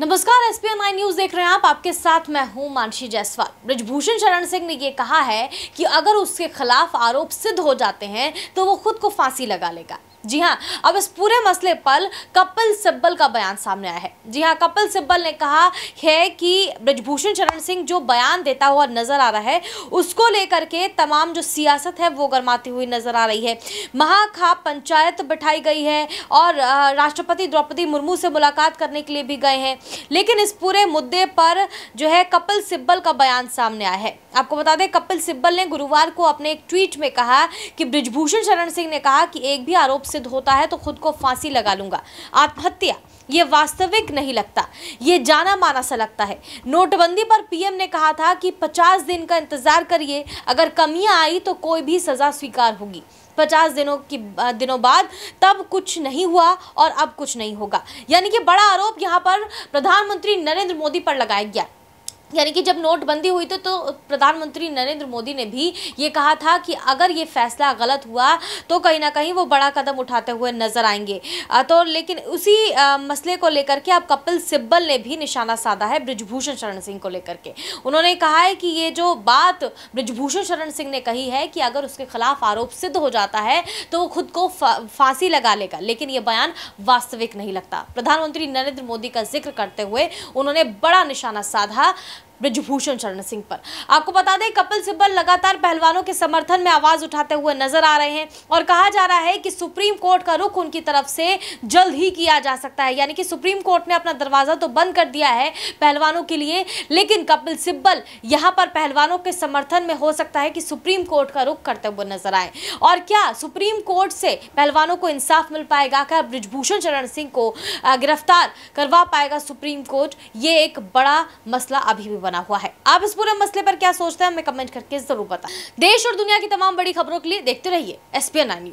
नमस्कार ESPN nine news देख रहे हैं आप आपके साथ मैं हूं मानसी जायसवाल ब्रजभूषण शरण सिंह ने यह कहा है कि अगर उसके खिलाफ आरोप सिद्ध हो जाते हैं तो वो खुद को फांसी लगा लेगा जी हाँ अब इस पूरे मसले पर कपिल सिब्बल का बयान सामने आया है जी हाँ कपिल सिब्बल ने कहा है कि ब्रजभूषण चरण सिंह जो बयान देता हुआ नजर आ रहा है उसको लेकर के तमाम जो सियासत है वो गरमाती हुई नजर आ रही है महाखा पंचायत बैठाई गई है और राष्ट्रपति द्रौपदी मुर्मू से मुलाकात करने के लिए भी गए हैं लेकिन इस पूरे मुद्दे पर जो है कपिल सिब्बल का बयान सामने आया है आपको बता दें कपिल सिब्बल ने गुरुवार को अपने एक ट्वीट में कहा कि ब्रिजभूषण शरण सिंह ने कहा कि एक भी आरोप से सिद्ध होता है तो खुद को फांसी लगा लूंगा आत्महत्या ये वास्तविक नहीं लगता ये जाना माना सा लगता है नोटबंदी पर पीएम ने कहा था कि 50 दिन का इंतज़ार करिए अगर कमियां आई तो कोई भी सज़ा स्वीकार होगी पचास दिनों की दिनों बाद तब कुछ नहीं हुआ और अब कुछ नहीं होगा यानी कि बड़ा आरोप यहाँ पर प्रधानमंत्री नरेंद्र मोदी पर लगाया गया यानी कि जब नोटबंदी हुई थी तो, तो प्रधानमंत्री नरेंद्र मोदी ने भी ये कहा था कि अगर ये फैसला गलत हुआ तो कहीं ना कहीं वो बड़ा कदम उठाते हुए नजर आएंगे तो लेकिन उसी मसले को लेकर के अब कपिल सिब्बल ने भी निशाना साधा है ब्रजभूषण शरण सिंह को लेकर के उन्होंने कहा है कि ये जो बात ब्रिजभूषण शरण सिंह ने कही है कि अगर उसके खिलाफ आरोप सिद्ध हो जाता है तो वो खुद को फांसी लगा लेगा लेकिन ये बयान वास्तविक नहीं लगता प्रधानमंत्री नरेंद्र मोदी का जिक्र करते हुए उन्होंने बड़ा निशाना साधा ब्रिजभूषण शरण सिंह पर आपको बता दें कपिल सिब्बल लगातार पहलवानों के समर्थन में आवाज उठाते हुए नजर आ रहे हैं और कहा जा रहा है कि सुप्रीम कोर्ट का रुख उनकी तरफ से जल्द ही किया जा सकता है यानी कि सुप्रीम कोर्ट ने अपना दरवाजा तो बंद कर दिया है पहलवानों के लिए लेकिन कपिल सिब्बल यहाँ पर पहलवानों के समर्थन में हो सकता है कि सुप्रीम कोर्ट का रुख करते हुए नजर आए और क्या सुप्रीम कोर्ट से पहलवानों को इंसाफ मिल पाएगा क्या ब्रिजभूषण शरण सिंह को गिरफ्तार करवा पाएगा सुप्रीम कोर्ट ये एक बड़ा मसला अभी भी बना हुआ है आप इस पूरे मसले पर क्या सोचते हैं हमें कमेंट करके जरूर बताएं देश और दुनिया की तमाम बड़ी खबरों के लिए देखते रहिए एस पी